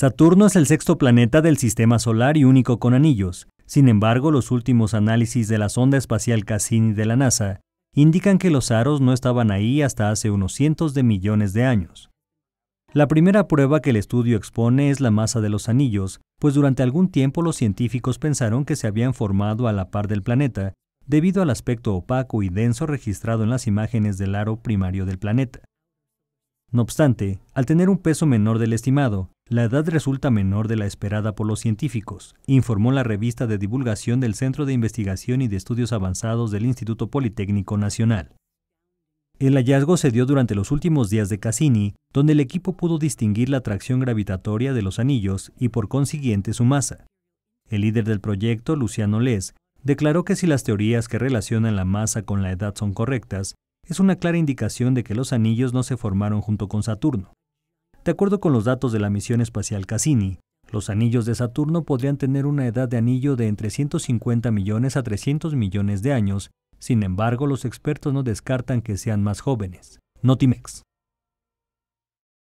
Saturno es el sexto planeta del sistema solar y único con anillos. Sin embargo, los últimos análisis de la sonda espacial Cassini de la NASA indican que los aros no estaban ahí hasta hace unos cientos de millones de años. La primera prueba que el estudio expone es la masa de los anillos, pues durante algún tiempo los científicos pensaron que se habían formado a la par del planeta, debido al aspecto opaco y denso registrado en las imágenes del aro primario del planeta. No obstante, al tener un peso menor del estimado, la edad resulta menor de la esperada por los científicos, informó la revista de divulgación del Centro de Investigación y de Estudios Avanzados del Instituto Politécnico Nacional. El hallazgo se dio durante los últimos días de Cassini, donde el equipo pudo distinguir la atracción gravitatoria de los anillos y por consiguiente su masa. El líder del proyecto, Luciano Les, declaró que si las teorías que relacionan la masa con la edad son correctas, es una clara indicación de que los anillos no se formaron junto con Saturno. De acuerdo con los datos de la misión espacial Cassini, los anillos de Saturno podrían tener una edad de anillo de entre 150 millones a 300 millones de años, sin embargo los expertos no descartan que sean más jóvenes. Notimex.